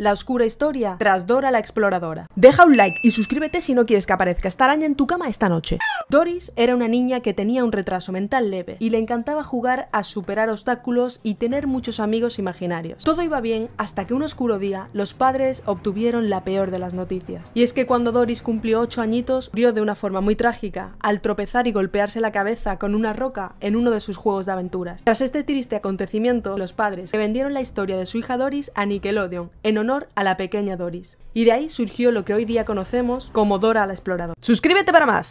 La oscura historia tras Dora la exploradora. Deja un like y suscríbete si no quieres que aparezca esta araña en tu cama esta noche. Doris era una niña que tenía un retraso mental leve y le encantaba jugar a superar obstáculos y tener muchos amigos imaginarios. Todo iba bien hasta que un oscuro día los padres obtuvieron la peor de las noticias. Y es que cuando Doris cumplió 8 añitos murió de una forma muy trágica al tropezar y golpearse la cabeza con una roca en uno de sus juegos de aventuras. Tras este triste acontecimiento, los padres que vendieron la historia de su hija Doris a Nickelodeon en honor a la pequeña Doris. Y de ahí surgió lo que hoy día conocemos como Dora la Exploradora. ¡Suscríbete para más!